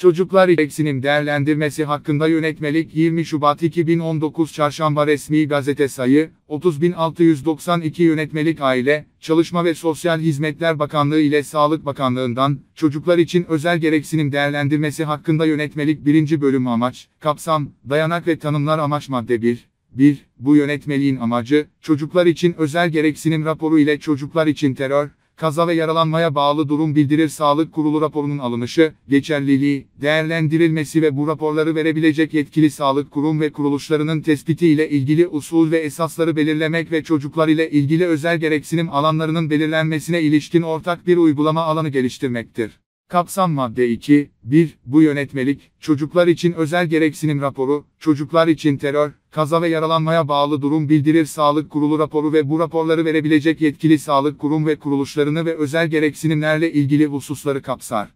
Çocuklar İleksinin değerlendirmesi hakkında yönetmelik 20 Şubat 2019 Çarşamba resmi gazete sayı 30692 yönetmelik aile, Çalışma ve Sosyal Hizmetler Bakanlığı ile Sağlık Bakanlığı'ndan çocuklar için özel gereksinim değerlendirmesi hakkında yönetmelik 1. bölüm amaç, kapsam, dayanak ve tanımlar amaç madde 1. 1. Bu yönetmeliğin amacı, çocuklar için özel gereksinim raporu ile çocuklar için terör, kaza ve yaralanmaya bağlı durum bildirir sağlık kurulu raporunun alınışı, geçerliliği, değerlendirilmesi ve bu raporları verebilecek yetkili sağlık kurum ve kuruluşlarının tespiti ile ilgili usul ve esasları belirlemek ve çocuklar ile ilgili özel gereksinim alanlarının belirlenmesine ilişkin ortak bir uygulama alanı geliştirmektir. Kapsam madde 2, 1, bu yönetmelik, çocuklar için özel gereksinim raporu, çocuklar için terör, kaza ve yaralanmaya bağlı durum bildirir sağlık kurulu raporu ve bu raporları verebilecek yetkili sağlık kurum ve kuruluşlarını ve özel gereksinimlerle ilgili hususları kapsar.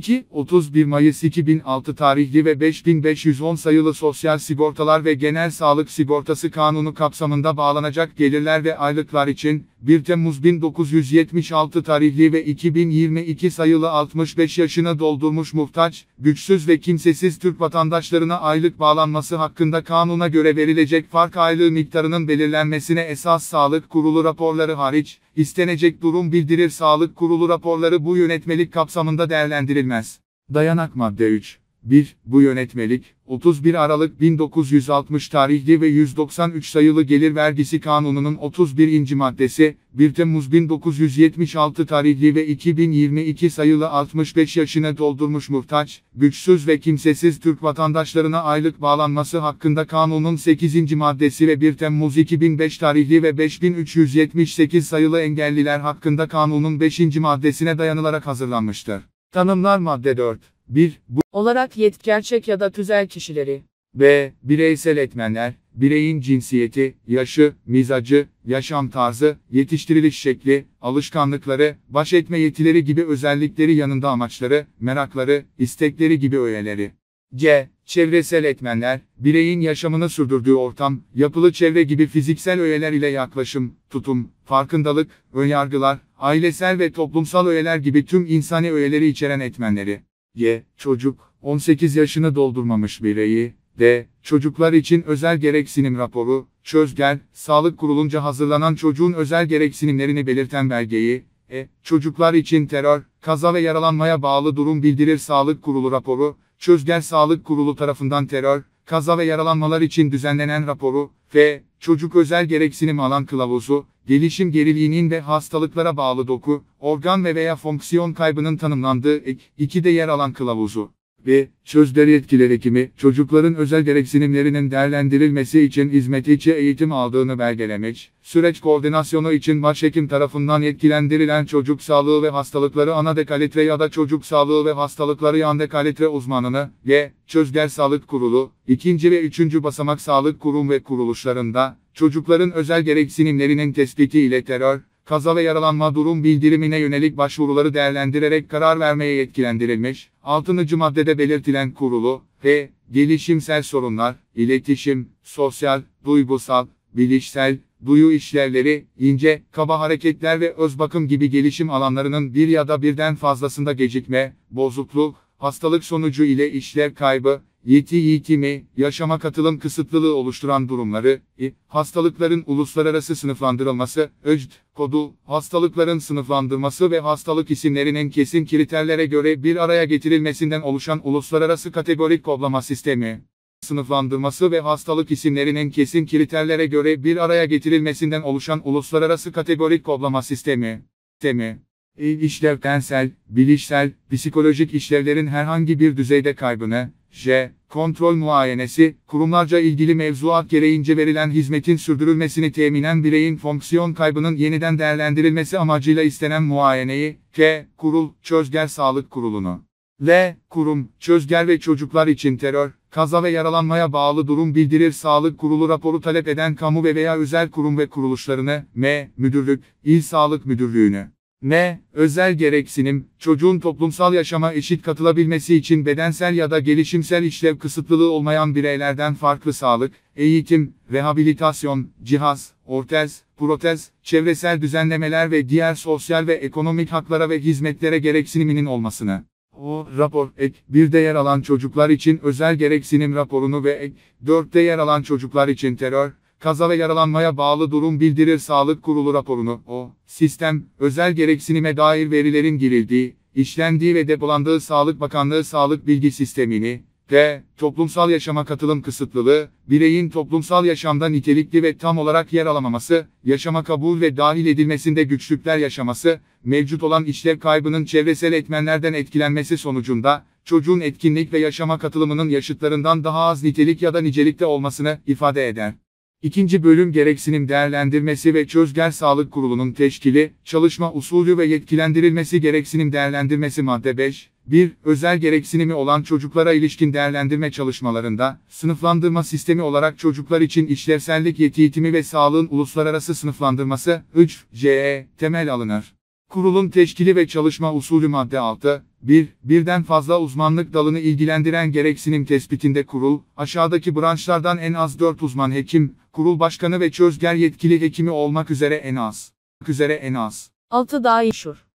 2. 31 Mayıs 2006 tarihli ve 5510 sayılı Sosyal Sigortalar ve Genel Sağlık Sigortası Kanunu kapsamında bağlanacak gelirler ve aylıklar için 1 Temmuz 1976 tarihli ve 2022 sayılı 65 yaşına doldurmuş muhtaç, güçsüz ve kimsesiz Türk vatandaşlarına aylık bağlanması hakkında kanuna göre verilecek fark aylığı miktarının belirlenmesine esas sağlık kurulu raporları hariç, istenecek durum bildirir sağlık kurulu raporları bu yönetmelik kapsamında değerlendirilir edilmez. Dayanak madde 3. 1. Bu yönetmelik, 31 Aralık 1960 tarihli ve 193 sayılı Gelir Vergisi Kanunu'nun 31. maddesi, 1 Temmuz 1976 tarihli ve 2022 sayılı 65 yaşına doldurmuş muhtaç, güçsüz ve kimsesiz Türk vatandaşlarına aylık bağlanması hakkında kanunun 8. maddesi ve 1 Temmuz 2005 tarihli ve 5378 sayılı engelliler hakkında kanunun 5. maddesine dayanılarak hazırlanmıştır. Tanımlar madde 4. 1. Bu olarak yet gerçek ya da tüzel kişileri. B. Bireysel etmenler, bireyin cinsiyeti, yaşı, mizacı, yaşam tarzı, yetiştiriliş şekli, alışkanlıkları, baş etme yetileri gibi özellikleri yanında amaçları, merakları, istekleri gibi öğeleri. C. Çevresel etmenler, bireyin yaşamını sürdürdüğü ortam, yapılı çevre gibi fiziksel öğeler ile yaklaşım, tutum, farkındalık, önyargılar, ailesel ve toplumsal öğeler gibi tüm insani öğeleri içeren etmenleri. Y. Çocuk, 18 yaşını doldurmamış bireyi. D. Çocuklar için özel gereksinim raporu, çözgel, sağlık kurulunca hazırlanan çocuğun özel gereksinimlerini belirten belgeyi, e, çocuklar için terör, kaza ve yaralanmaya bağlı durum bildirir sağlık kurulu raporu, Çözgen Sağlık Kurulu tarafından terör, kaza ve yaralanmalar için düzenlenen raporu, F. Çocuk özel gereksinim alan kılavuzu, gelişim geriliğinin ve hastalıklara bağlı doku, organ ve veya fonksiyon kaybının tanımlandığı ek, 2'de yer alan kılavuzu ve sözleri etkiler ekimi, çocukların özel gereksinimlerinin değerlendirilmesi için hizmet içi eğitim aldığını belgelemiş. süreç koordinasyonu için başhekim tarafından yetkilendirilen çocuk sağlığı ve hastalıkları ana dekalitre ya da çocuk sağlığı ve hastalıkları yan dekalitre uzmanını, G, Çözgel Sağlık Kurulu, ikinci ve üçüncü Basamak Sağlık Kurum ve kuruluşlarında, çocukların özel gereksinimlerinin tespiti ile terör, kaza ve yaralanma durum bildirimine yönelik başvuruları değerlendirerek karar vermeye yetkilendirilmiş, 6. maddede belirtilen kurulu, ve gelişimsel sorunlar, iletişim, sosyal, duygusal, bilişsel, duyu işlevleri, ince, kaba hareketler ve öz bakım gibi gelişim alanlarının bir ya da birden fazlasında gecikme, bozukluk, hastalık sonucu ile işlev kaybı, Yeti yitimi, yaşama katılım kısıtlılığı oluşturan durumları, i, hastalıkların uluslararası sınıflandırılması, öcd, kodu, hastalıkların sınıflandırması ve hastalık isimlerinin kesin kriterlere göre bir araya getirilmesinden oluşan uluslararası kategorik kodlama sistemi sınıflandırması ve hastalık isimlerinin kesin kriterlere göre bir araya getirilmesinden oluşan uluslararası kategorik kodlama sistemi. Temi. E İşlev tensel, bilişsel, psikolojik işlevlerin herhangi bir düzeyde kaybını, J, kontrol muayenesi, kurumlarca ilgili mevzuat gereğince verilen hizmetin sürdürülmesini teminen bireyin fonksiyon kaybının yeniden değerlendirilmesi amacıyla istenen muayeneyi, K. Kurul, Çözger Sağlık Kurulu'nu, L. Kurum, Çözger ve Çocuklar için Terör, Kaza ve Yaralanmaya Bağlı Durum Bildirir Sağlık Kurulu raporu talep eden kamu ve veya özel kurum ve kuruluşlarını, M. Müdürlük, İl Sağlık Müdürlüğü'nü, M. Özel gereksinim, çocuğun toplumsal yaşama eşit katılabilmesi için bedensel ya da gelişimsel işlev kısıtlılığı olmayan bireylerden farklı sağlık, eğitim, rehabilitasyon, cihaz, ortez, protez, çevresel düzenlemeler ve diğer sosyal ve ekonomik haklara ve hizmetlere gereksiniminin olmasını. O rapor ek 1'de yer alan çocuklar için özel gereksinim raporunu ve ek 4'te yer alan çocuklar için terör, kaza ve yaralanmaya bağlı durum bildirir sağlık kurulu raporunu. O, sistem, özel gereksinime dair verilerin girildiği, işlendiği ve depolandığı Sağlık Bakanlığı Sağlık Bilgi Sistemini, D. Toplumsal yaşama katılım kısıtlılığı, bireyin toplumsal yaşamda nitelikli ve tam olarak yer alamaması, yaşama kabul ve dahil edilmesinde güçlükler yaşaması, mevcut olan işlev kaybının çevresel etmenlerden etkilenmesi sonucunda, çocuğun etkinlik ve yaşama katılımının yaşıtlarından daha az nitelik ya da nicelikte olmasını ifade eder. İkinci bölüm gereksinim değerlendirmesi ve Çözgen Sağlık Kurulu'nun teşkili, çalışma usulü ve yetkilendirilmesi gereksinim değerlendirmesi madde 5, 1. Özel gereksinimi olan çocuklara ilişkin değerlendirme çalışmalarında, sınıflandırma sistemi olarak çocuklar için işlevsellik yeti ve sağlığın uluslararası sınıflandırması, 3. CE, temel alınır. Kurulun teşkili ve çalışma usulü madde 6, 1. Birden fazla uzmanlık dalını ilgilendiren gereksinim tespitinde kurul, aşağıdaki branşlardan en az 4 uzman hekim, kurul başkanı ve çözger yetkili hekimi olmak üzere en az. üzere en az. 6 daha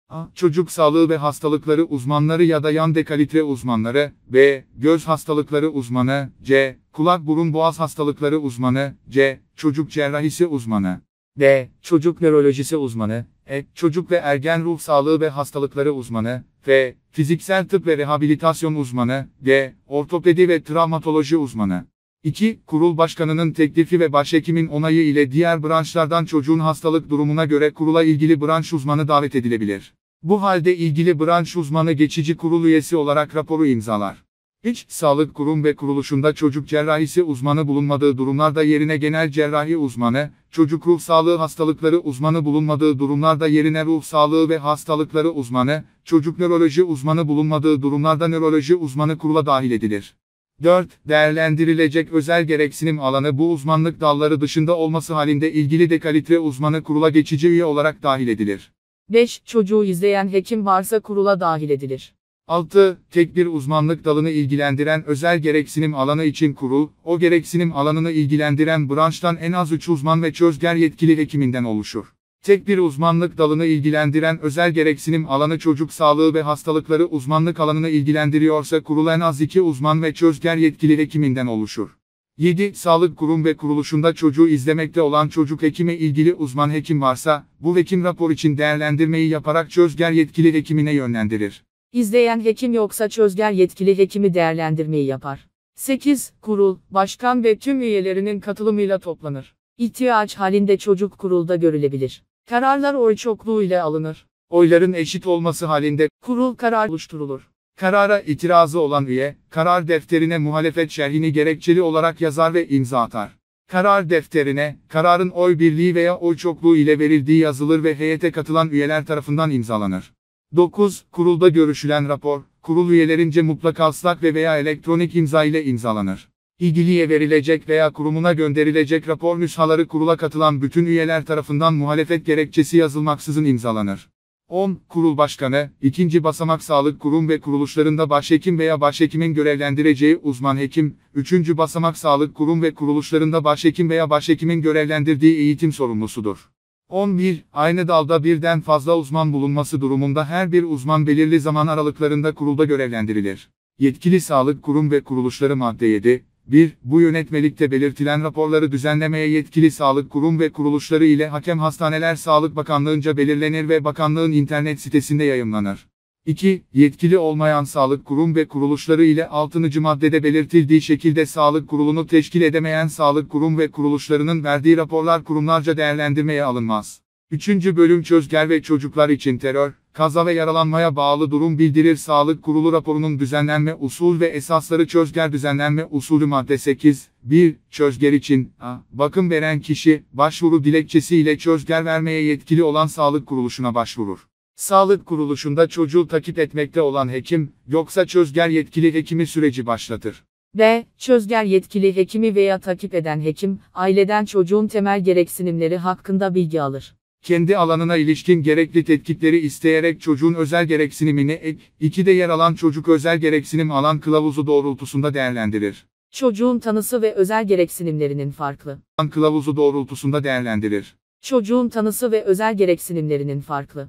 A. Çocuk sağlığı ve hastalıkları uzmanları ya da yan dekalitre uzmanları, B. Göz hastalıkları uzmanı, C. Kulak burun boğaz hastalıkları uzmanı, C. Çocuk cerrahisi uzmanı, D. Çocuk nörolojisi uzmanı, e, çocuk ve ergen ruh sağlığı ve hastalıkları uzmanı, F, fiziksel tıp ve rehabilitasyon uzmanı, G, ortopedi ve travmatoloji uzmanı. 2. Kurul başkanının teklifi ve başhekimin onayı ile diğer branşlardan çocuğun hastalık durumuna göre kurula ilgili branş uzmanı davet edilebilir. Bu halde ilgili branş uzmanı geçici kurul üyesi olarak raporu imzalar. İç Sağlık Kurum ve Kuruluşunda çocuk cerrahisi uzmanı bulunmadığı durumlarda yerine genel cerrahi uzmanı, çocuk ruh sağlığı hastalıkları uzmanı bulunmadığı durumlarda yerine ruh sağlığı ve hastalıkları uzmanı, çocuk nöroloji uzmanı bulunmadığı durumlarda nöroloji uzmanı kurula dahil edilir. 4. Değerlendirilecek özel gereksinim alanı bu uzmanlık dalları dışında olması halinde ilgili dekalitre uzmanı kurula geçici üye olarak dahil edilir. 5. Çocuğu izleyen hekim varsa kurula dahil edilir. 6. Tek bir uzmanlık dalını ilgilendiren özel gereksinim alanı için kurul, o gereksinim alanını ilgilendiren branştan en az 3 uzman ve çözger yetkili hekiminden oluşur. Tek bir uzmanlık dalını ilgilendiren özel gereksinim alanı çocuk sağlığı ve hastalıkları uzmanlık alanını ilgilendiriyorsa kurul en az 2 uzman ve çözger yetkili hekiminden oluşur. 7. Sağlık kurum ve kuruluşunda çocuğu izlemekte olan çocuk hekime ilgili uzman hekim varsa, bu hekim rapor için değerlendirmeyi yaparak çözger yetkili hekimine yönlendirir. İzleyen hekim yoksa çözgen yetkili hekimi değerlendirmeyi yapar. 8. Kurul, başkan ve tüm üyelerinin katılımıyla toplanır. İhtiyaç halinde çocuk kurulda görülebilir. Kararlar oy çokluğu ile alınır. Oyların eşit olması halinde kurul karar oluşturulur. Karara itirazı olan üye, karar defterine muhalefet şerhini gerekçeli olarak yazar ve imza atar. Karar defterine, kararın oy birliği veya oy çokluğu ile verildiği yazılır ve heyete katılan üyeler tarafından imzalanır. 9. Kurulda görüşülen rapor, kurul üyelerince mutlak ıslak ve veya elektronik imza ile imzalanır. İlgiliye verilecek veya kurumuna gönderilecek rapor nüshaları kurula katılan bütün üyeler tarafından muhalefet gerekçesi yazılmaksızın imzalanır. 10. Kurul Başkanı, ikinci Basamak Sağlık Kurum ve kuruluşlarında başhekim veya başhekimin görevlendireceği uzman hekim, üçüncü Basamak Sağlık Kurum ve kuruluşlarında başhekim veya başhekimin görevlendirdiği eğitim sorumlusudur. 11. Aynı dalda birden fazla uzman bulunması durumunda her bir uzman belirli zaman aralıklarında kurulda görevlendirilir. Yetkili sağlık kurum ve kuruluşları madde 7. 1. Bu yönetmelikte belirtilen raporları düzenlemeye yetkili sağlık kurum ve kuruluşları ile hakem hastaneler Sağlık Bakanlığınca belirlenir ve bakanlığın internet sitesinde yayınlanır. 2. Yetkili olmayan sağlık kurum ve kuruluşları ile 6. maddede belirtildiği şekilde sağlık kurulunu teşkil edemeyen sağlık kurum ve kuruluşlarının verdiği raporlar kurumlarca değerlendirmeye alınmaz. 3. Bölüm Çözger ve Çocuklar için Terör, Kaza ve Yaralanmaya Bağlı Durum Bildirir Sağlık Kurulu raporunun düzenlenme usul ve esasları Çözger Düzenlenme Usulü Madde 8, 1. Çözger için, a. bakım veren kişi, başvuru dilekçesi ile çözger vermeye yetkili olan sağlık kuruluşuna başvurur. Sağlık kuruluşunda çocuğu takip etmekte olan hekim, yoksa çözger yetkili hekimi süreci başlatır. D. Çözger yetkili hekimi veya takip eden hekim, aileden çocuğun temel gereksinimleri hakkında bilgi alır. Kendi alanına ilişkin gerekli tetkikleri isteyerek çocuğun özel gereksinimini ek, de yer alan çocuk özel gereksinim alan kılavuzu doğrultusunda değerlendirir. Çocuğun tanısı ve özel gereksinimlerinin farklı. Kılavuzu doğrultusunda değerlendirir. Çocuğun tanısı ve özel gereksinimlerinin farklı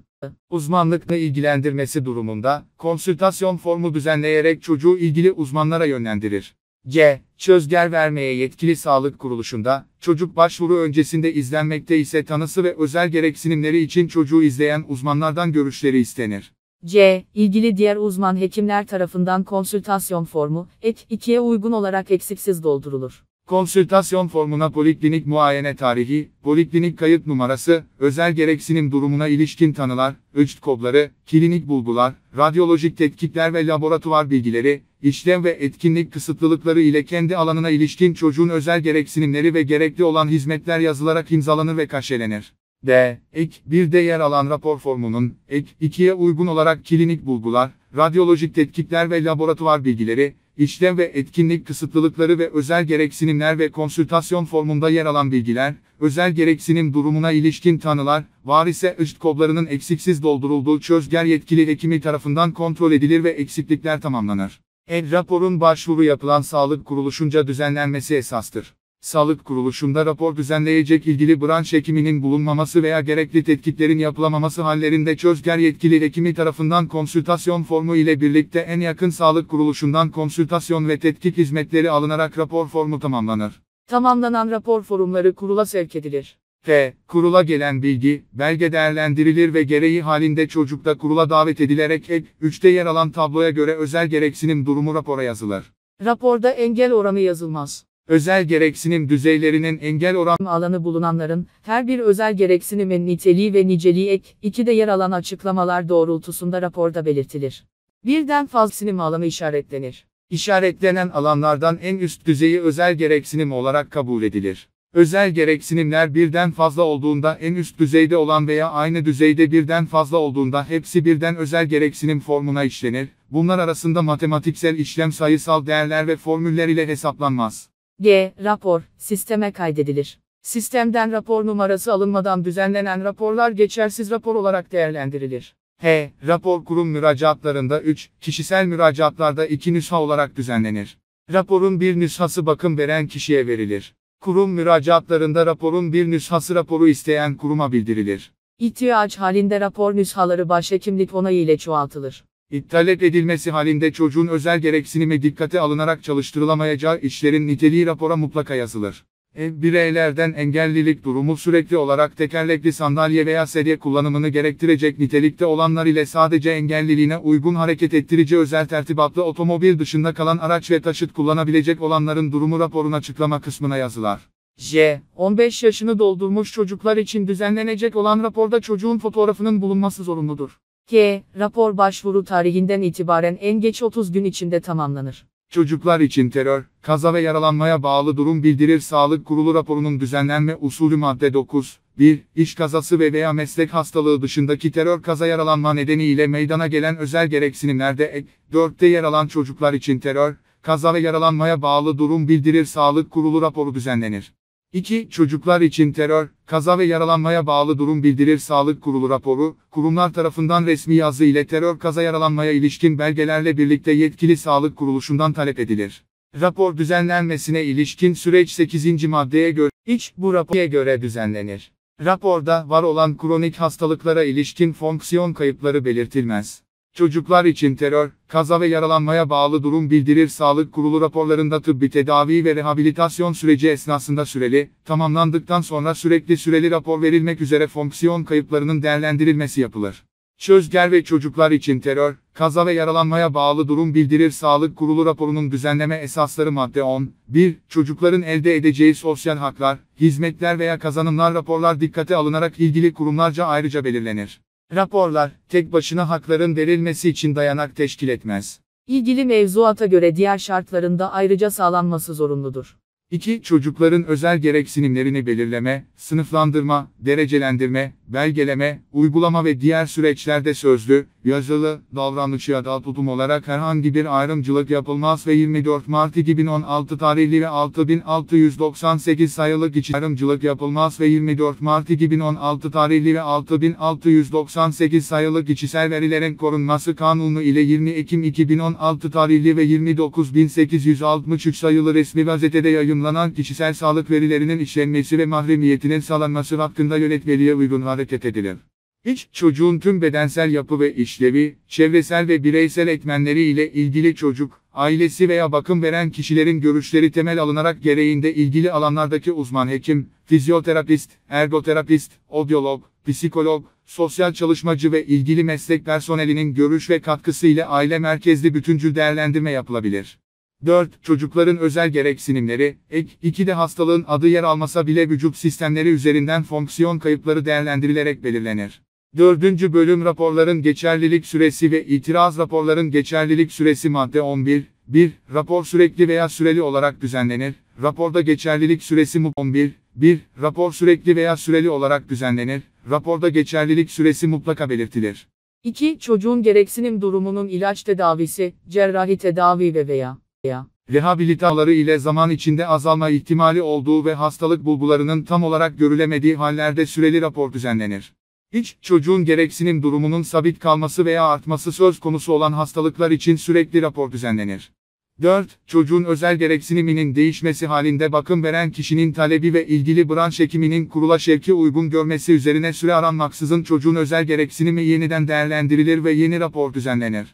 uzmanlıkla ilgilendirmesi durumunda, konsültasyon formu düzenleyerek çocuğu ilgili uzmanlara yönlendirir. C. Çözger vermeye yetkili sağlık kuruluşunda, çocuk başvuru öncesinde izlenmekte ise tanısı ve özel gereksinimleri için çocuğu izleyen uzmanlardan görüşleri istenir. C. İlgili diğer uzman hekimler tarafından konsültasyon formu, ek 2'ye uygun olarak eksiksiz doldurulur. Konsültasyon formuna poliklinik muayene tarihi, poliklinik kayıt numarası, özel gereksinim durumuna ilişkin tanılar, ölçüt kodları, klinik bulgular, radyolojik tetkikler ve laboratuvar bilgileri, işlem ve etkinlik kısıtlılıkları ile kendi alanına ilişkin çocuğun özel gereksinimleri ve gerekli olan hizmetler yazılarak imzalanır ve kaşelenir. D. Ek 1'de yer alan rapor formunun, ek 2'ye uygun olarak klinik bulgular, radyolojik tetkikler ve laboratuvar bilgileri, işlem ve etkinlik kısıtlılıkları ve özel gereksinimler ve konsültasyon formunda yer alan bilgiler, özel gereksinim durumuna ilişkin tanılar, var ise IŞT kodlarının eksiksiz doldurulduğu çözger yetkili hekimi tarafından kontrol edilir ve eksiklikler tamamlanır. El raporun başvuru yapılan sağlık kuruluşunca düzenlenmesi esastır. Sağlık kuruluşunda rapor düzenleyecek ilgili branş hekiminin bulunmaması veya gerekli tetkiklerin yapılamaması hallerinde çözger yetkili hekimi tarafından konsültasyon formu ile birlikte en yakın sağlık kuruluşundan konsültasyon ve tetkik hizmetleri alınarak rapor formu tamamlanır. Tamamlanan rapor forumları kurula sevk edilir. F. Kurula gelen bilgi, belge değerlendirilir ve gereği halinde çocukta kurula davet edilerek ek 3'te yer alan tabloya göre özel gereksinim durumu rapora yazılır. Raporda engel oranı yazılmaz özel gereksinim düzeylerinin engel oranı alanı bulunanların, her bir özel gereksinimin niteliği ve niceliği ek, iki de yer alan açıklamalar doğrultusunda raporda belirtilir. Birden fazla gereksinim alanı işaretlenir. İşaretlenen alanlardan en üst düzeyi özel gereksinim olarak kabul edilir. Özel gereksinimler birden fazla olduğunda en üst düzeyde olan veya aynı düzeyde birden fazla olduğunda hepsi birden özel gereksinim formuna işlenir. Bunlar arasında matematiksel işlem sayısal değerler ve formüller ile hesaplanmaz. G. Rapor, sisteme kaydedilir. Sistemden rapor numarası alınmadan düzenlenen raporlar geçersiz rapor olarak değerlendirilir. H. Rapor kurum müracaatlarında 3, kişisel müracaatlarda 2 nüsha olarak düzenlenir. Raporun bir nüshası bakım veren kişiye verilir. Kurum müracaatlarında raporun bir nüshası raporu isteyen kuruma bildirilir. İhtiyaç halinde rapor nüshaları başhekimlik onayı ile çoğaltılır. İptalet edilmesi halinde çocuğun özel gereksinimi dikkate alınarak çalıştırılamayacağı işlerin niteliği rapora mutlaka yazılır. Ev bireylerden engellilik durumu sürekli olarak tekerlekli sandalye veya sedye kullanımını gerektirecek nitelikte olanlar ile sadece engelliliğine uygun hareket ettirici özel tertibatlı otomobil dışında kalan araç ve taşıt kullanabilecek olanların durumu raporun açıklama kısmına yazılar. J. 15 yaşını doldurmuş çocuklar için düzenlenecek olan raporda çocuğun fotoğrafının bulunması zorunludur. G. Rapor başvuru tarihinden itibaren en geç 30 gün içinde tamamlanır. Çocuklar için terör, kaza ve yaralanmaya bağlı durum bildirir Sağlık Kurulu raporunun düzenlenme usulü madde 9. 1. İş kazası ve veya meslek hastalığı dışındaki terör kaza yaralanma nedeniyle meydana gelen özel gereksinimlerde ek. 4'te yer alan çocuklar için terör, kaza ve yaralanmaya bağlı durum bildirir Sağlık Kurulu raporu düzenlenir. 2. Çocuklar için terör, kaza ve yaralanmaya bağlı durum bildirir Sağlık Kurulu raporu, kurumlar tarafından resmi yazı ile terör kaza yaralanmaya ilişkin belgelerle birlikte yetkili sağlık kuruluşundan talep edilir. Rapor düzenlenmesine ilişkin süreç 8. maddeye göre, iç bu rapora göre düzenlenir. Raporda var olan kronik hastalıklara ilişkin fonksiyon kayıpları belirtilmez. Çocuklar için terör, kaza ve yaralanmaya bağlı durum bildirir Sağlık Kurulu raporlarında tıbbi tedavi ve rehabilitasyon süreci esnasında süreli, tamamlandıktan sonra sürekli süreli rapor verilmek üzere fonksiyon kayıplarının değerlendirilmesi yapılır. Çözger ve çocuklar için terör, kaza ve yaralanmaya bağlı durum bildirir Sağlık Kurulu raporunun düzenleme esasları madde 10, 1. Çocukların elde edeceği sosyal haklar, hizmetler veya kazanımlar raporlar dikkate alınarak ilgili kurumlarca ayrıca belirlenir. Raporlar, tek başına hakların verilmesi için dayanak teşkil etmez. İlgili mevzuata göre diğer şartlarında ayrıca sağlanması zorunludur. 2. Çocukların özel gereksinimlerini belirleme, sınıflandırma, derecelendirme, belgeleme, uygulama ve diğer süreçlerde sözlü, yazılı, davranış ya da tutum olarak herhangi bir ayrımcılık yapılmaz ve 24 Mart 2016 tarihli ve 6698 sayılı kişi ayrımcılık yapılmaz ve 24 Mart 2016 tarihli ve 6698 sayılı kişisel verilerin korunması kanunu ile 20 Ekim 2016 tarihli ve 29863 sayılı resmi gazetede yayın paylaşımlanan kişisel sağlık verilerinin işlenmesi ve mahremiyetinin sağlanması hakkında yönetmeliğe uygun hareket edilir. İç, çocuğun tüm bedensel yapı ve işlevi, çevresel ve bireysel etmenleri ile ilgili çocuk, ailesi veya bakım veren kişilerin görüşleri temel alınarak gereğinde ilgili alanlardaki uzman hekim, fizyoterapist, ergoterapist, odyolog, psikolog, sosyal çalışmacı ve ilgili meslek personelinin görüş ve katkısı ile aile merkezli bütüncül değerlendirme yapılabilir. 4. Çocukların özel gereksinimleri, ek, de hastalığın adı yer almasa bile vücut sistemleri üzerinden fonksiyon kayıpları değerlendirilerek belirlenir. 4. Bölüm Raporların geçerlilik süresi ve itiraz raporların geçerlilik süresi madde 11. 1. Rapor sürekli veya süreli olarak düzenlenir. Raporda geçerlilik süresi MUP 11. 1. Rapor sürekli veya süreli olarak düzenlenir. Raporda geçerlilik süresi mutlaka belirtilir. 2. Çocuğun gereksinim durumunun ilaç tedavisi, cerrahi tedavi ve veya rehabilitaları ile zaman içinde azalma ihtimali olduğu ve hastalık bulgularının tam olarak görülemediği hallerde süreli rapor düzenlenir. İç, çocuğun gereksinim durumunun sabit kalması veya artması söz konusu olan hastalıklar için sürekli rapor düzenlenir. 4. Çocuğun özel gereksiniminin değişmesi halinde bakım veren kişinin talebi ve ilgili branş hekiminin kurula şevki uygun görmesi üzerine süre aranmaksızın çocuğun özel gereksinimi yeniden değerlendirilir ve yeni rapor düzenlenir.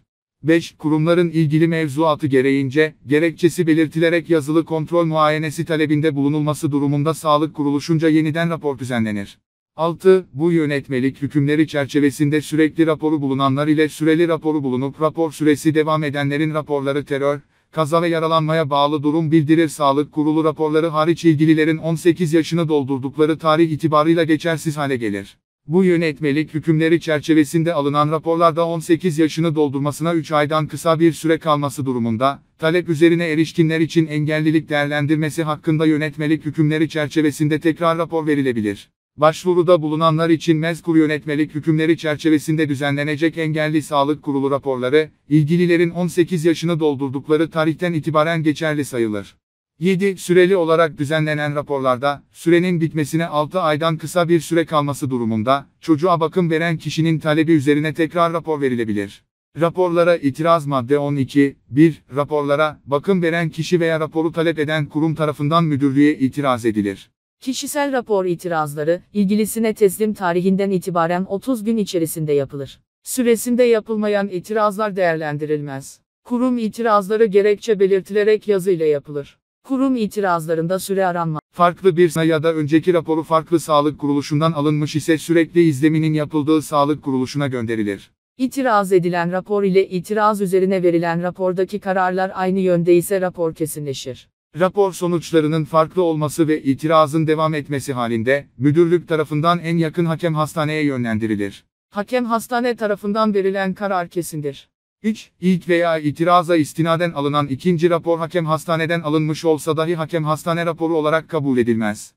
5. Kurumların ilgili mevzuatı gereğince, gerekçesi belirtilerek yazılı kontrol muayenesi talebinde bulunulması durumunda sağlık kuruluşunca yeniden rapor düzenlenir. 6. Bu yönetmelik hükümleri çerçevesinde sürekli raporu bulunanlar ile süreli raporu bulunup rapor süresi devam edenlerin raporları terör, kaza ve yaralanmaya bağlı durum bildirir sağlık kurulu raporları hariç ilgililerin 18 yaşını doldurdukları tarih itibarıyla geçersiz hale gelir. Bu yönetmelik hükümleri çerçevesinde alınan raporlarda 18 yaşını doldurmasına 3 aydan kısa bir süre kalması durumunda, talep üzerine erişkinler için engellilik değerlendirmesi hakkında yönetmelik hükümleri çerçevesinde tekrar rapor verilebilir. Başvuruda bulunanlar için mezkur yönetmelik hükümleri çerçevesinde düzenlenecek engelli sağlık kurulu raporları, ilgililerin 18 yaşını doldurdukları tarihten itibaren geçerli sayılır. 7. Süreli olarak düzenlenen raporlarda, sürenin bitmesine 6 aydan kısa bir süre kalması durumunda, çocuğa bakım veren kişinin talebi üzerine tekrar rapor verilebilir. Raporlara itiraz madde 12, 1. Raporlara, bakım veren kişi veya raporu talep eden kurum tarafından müdürlüğe itiraz edilir. Kişisel rapor itirazları, ilgilisine teslim tarihinden itibaren 30 gün içerisinde yapılır. Süresinde yapılmayan itirazlar değerlendirilmez. Kurum itirazları gerekçe belirtilerek yazıyla yapılır. Kurum itirazlarında süre aranma. Farklı bir ya da önceki raporu farklı sağlık kuruluşundan alınmış ise sürekli izleminin yapıldığı sağlık kuruluşuna gönderilir. İtiraz edilen rapor ile itiraz üzerine verilen rapordaki kararlar aynı yönde ise rapor kesinleşir. Rapor sonuçlarının farklı olması ve itirazın devam etmesi halinde, müdürlük tarafından en yakın hakem hastaneye yönlendirilir. Hakem hastane tarafından verilen karar kesindir. İç, ilk veya itiraza istinaden alınan ikinci rapor hakem hastaneden alınmış olsa dahi hakem hastane raporu olarak kabul edilmez.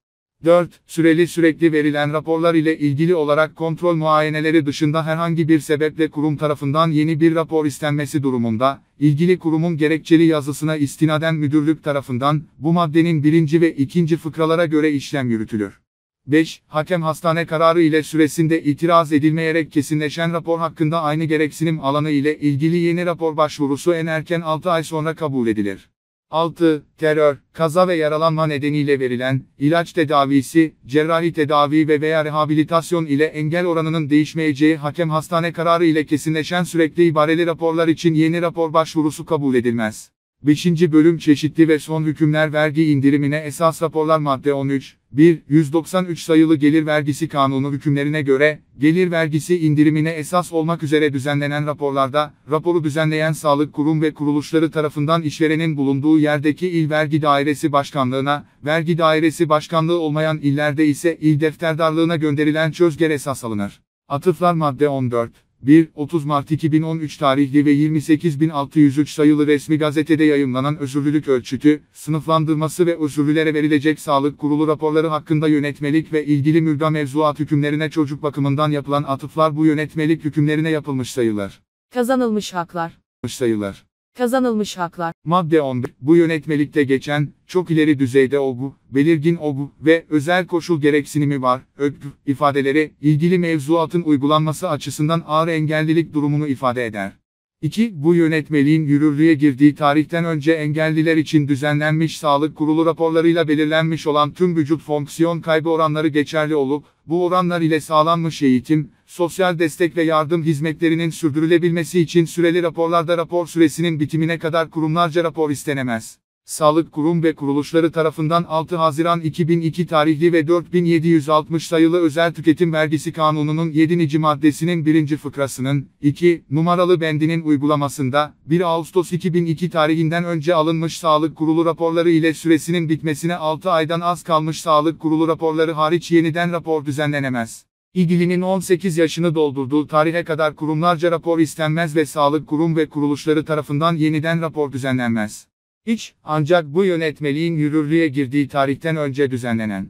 4. Süreli sürekli verilen raporlar ile ilgili olarak kontrol muayeneleri dışında herhangi bir sebeple kurum tarafından yeni bir rapor istenmesi durumunda, ilgili kurumun gerekçeli yazısına istinaden müdürlük tarafından, bu maddenin birinci ve ikinci fıkralara göre işlem yürütülür. 5. Hakem hastane kararı ile süresinde itiraz edilmeyerek kesinleşen rapor hakkında aynı gereksinim alanı ile ilgili yeni rapor başvurusu en erken 6 ay sonra kabul edilir. 6. Terör, kaza ve yaralanma nedeniyle verilen, ilaç tedavisi, cerrahi tedavi ve veya rehabilitasyon ile engel oranının değişmeyeceği hakem hastane kararı ile kesinleşen sürekli ibareli raporlar için yeni rapor başvurusu kabul edilmez. 5. Bölüm Çeşitli ve Son Hükümler Vergi İndirimine Esas Raporlar Madde 13 1. 193 sayılı Gelir Vergisi Kanunu hükümlerine göre, gelir vergisi indirimine esas olmak üzere düzenlenen raporlarda, raporu düzenleyen sağlık kurum ve kuruluşları tarafından işverenin bulunduğu yerdeki il vergi dairesi başkanlığına, vergi dairesi başkanlığı olmayan illerde ise il defterdarlığına gönderilen çözger esas alınır. Atıflar Madde 14 1. 30 Mart 2013 tarihli ve 28603 sayılı resmi gazetede yayımlanan özürlülük ölçütü, sınıflandırması ve özürlülere verilecek sağlık kurulu raporları hakkında yönetmelik ve ilgili mülga mevzuat hükümlerine çocuk bakımından yapılan atıflar bu yönetmelik hükümlerine yapılmış sayılar. Kazanılmış haklar. Sayılar. Kazanılmış haklar. Madde 11. Bu yönetmelikte geçen, çok ileri düzeyde olgu, belirgin olgu ve özel koşul gereksinimi var, öpgü ifadeleri, ilgili mevzuatın uygulanması açısından ağır engellilik durumunu ifade eder. 2. Bu yönetmeliğin yürürlüğe girdiği tarihten önce engelliler için düzenlenmiş sağlık kurulu raporlarıyla belirlenmiş olan tüm vücut fonksiyon kaybı oranları geçerli olup, bu oranlar ile sağlanmış eğitim, sosyal destek ve yardım hizmetlerinin sürdürülebilmesi için süreli raporlarda rapor süresinin bitimine kadar kurumlarca rapor istenemez. Sağlık kurum ve kuruluşları tarafından 6 Haziran 2002 tarihli ve 4760 sayılı Özel Tüketim Vergisi Kanunu'nun 7. maddesinin 1. fıkrasının 2 numaralı bendinin uygulamasında 1 Ağustos 2002 tarihinden önce alınmış sağlık kurulu raporları ile süresinin bitmesine 6 aydan az kalmış sağlık kurulu raporları hariç yeniden rapor düzenlenemez. İlgilinin 18 yaşını doldurduğu tarihe kadar kurumlarca rapor istenmez ve sağlık kurum ve kuruluşları tarafından yeniden rapor düzenlenmez. İç, ancak bu yönetmeliğin yürürlüğe girdiği tarihten önce düzenlenen,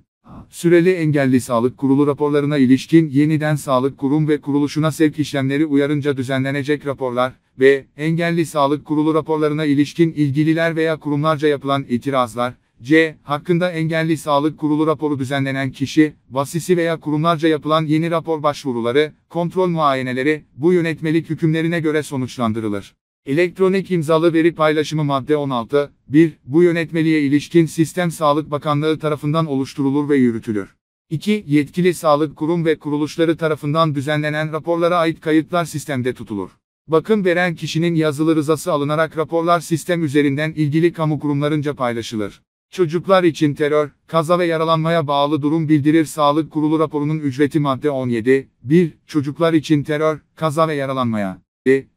süreli engelli sağlık kurulu raporlarına ilişkin yeniden sağlık kurum ve kuruluşuna sevk işlemleri uyarınca düzenlenecek raporlar ve engelli sağlık kurulu raporlarına ilişkin ilgililer veya kurumlarca yapılan itirazlar, C. Hakkında engelli sağlık kurulu raporu düzenlenen kişi, vasisi veya kurumlarca yapılan yeni rapor başvuruları, kontrol muayeneleri, bu yönetmelik hükümlerine göre sonuçlandırılır. Elektronik imzalı veri paylaşımı madde 16, 1. Bu yönetmeliğe ilişkin sistem Sağlık Bakanlığı tarafından oluşturulur ve yürütülür. 2. Yetkili sağlık kurum ve kuruluşları tarafından düzenlenen raporlara ait kayıtlar sistemde tutulur. Bakım veren kişinin yazılı rızası alınarak raporlar sistem üzerinden ilgili kamu kurumlarınca paylaşılır. Çocuklar için terör, kaza ve yaralanmaya bağlı durum bildirir Sağlık Kurulu raporunun ücreti madde 17. 1. Çocuklar için terör, kaza ve yaralanmaya.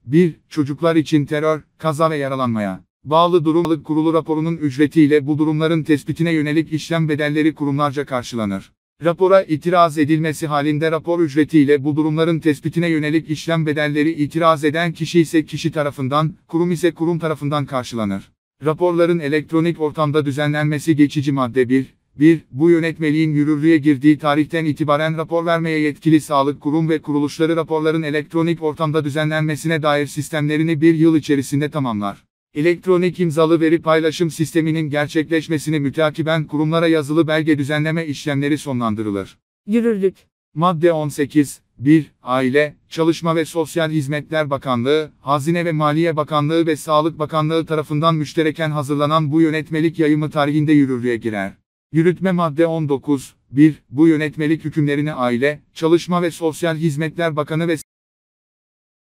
1. Çocuklar için terör, kaza ve yaralanmaya. Bağlı durum Sağlık kurulu raporunun ücretiyle bu durumların tespitine yönelik işlem bedelleri kurumlarca karşılanır. Rapora itiraz edilmesi halinde rapor ücretiyle bu durumların tespitine yönelik işlem bedelleri itiraz eden kişi ise kişi tarafından, kurum ise kurum tarafından karşılanır. Raporların elektronik ortamda düzenlenmesi geçici madde 1. 1. Bu yönetmeliğin yürürlüğe girdiği tarihten itibaren rapor vermeye yetkili sağlık kurum ve kuruluşları raporların elektronik ortamda düzenlenmesine dair sistemlerini bir yıl içerisinde tamamlar. Elektronik imzalı veri paylaşım sisteminin gerçekleşmesini mütakiben kurumlara yazılı belge düzenleme işlemleri sonlandırılır. Yürürlük Madde 18 1. Aile, Çalışma ve Sosyal Hizmetler Bakanlığı, Hazine ve Maliye Bakanlığı ve Sağlık Bakanlığı tarafından müştereken hazırlanan bu yönetmelik yayımı tarihinde yürürlüğe girer. Yürütme Madde 19. 1. Bu yönetmelik hükümlerini Aile, Çalışma ve Sosyal Hizmetler Bakanı ve